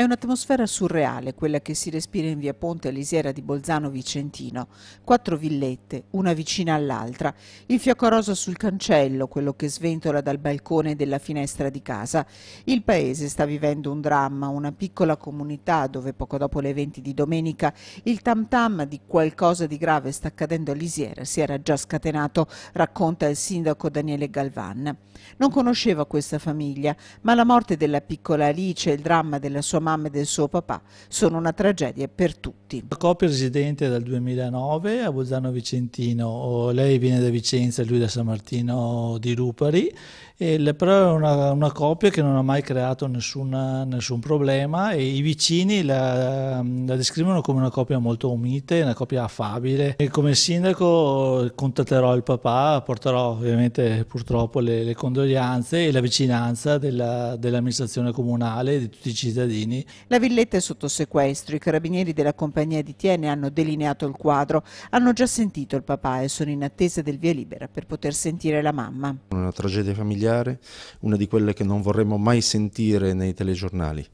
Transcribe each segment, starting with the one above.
È un'atmosfera surreale quella che si respira in via Ponte Alisiera di Bolzano Vicentino. Quattro villette, una vicina all'altra, il fiocco rosa sul cancello, quello che sventola dal balcone della finestra di casa. Il paese sta vivendo un dramma, una piccola comunità dove poco dopo le 20 di domenica il tam tam di qualcosa di grave sta accadendo a Lisiera si era già scatenato, racconta il sindaco Daniele Galvan. Non conosceva questa famiglia, ma la morte della piccola Alice e il dramma della sua madre mamma e del suo papà sono una tragedia per tutti. La coppia residente dal 2009 a Bolzano Vicentino, lei viene da Vicenza e lui da San Martino di Rupari, però è una, una, coppia che non ha mai creato nessuna, nessun problema e i vicini la, la descrivono come una coppia molto umile, una coppia affabile e come sindaco contatterò il papà, porterò ovviamente purtroppo le, le condoglianze e la vicinanza della, dell'amministrazione comunale e di tutti i cittadini la villetta è sotto sequestro, i carabinieri della compagnia di Tiene hanno delineato il quadro, hanno già sentito il papà e sono in attesa del via libera per poter sentire la mamma. Una tragedia familiare, una di quelle che non vorremmo mai sentire nei telegiornali.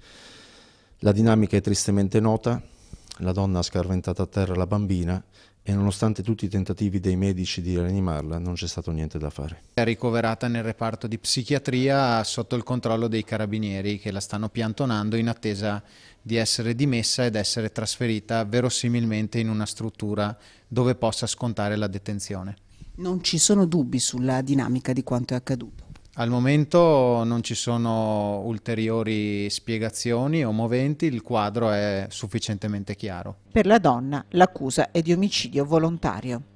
La dinamica è tristemente nota, la donna ha scarventato a terra la bambina e nonostante tutti i tentativi dei medici di rianimarla non c'è stato niente da fare. È ricoverata nel reparto di psichiatria sotto il controllo dei carabinieri che la stanno piantonando in attesa di essere dimessa ed essere trasferita verosimilmente in una struttura dove possa scontare la detenzione. Non ci sono dubbi sulla dinamica di quanto è accaduto. Al momento non ci sono ulteriori spiegazioni o moventi, il quadro è sufficientemente chiaro. Per la donna l'accusa è di omicidio volontario.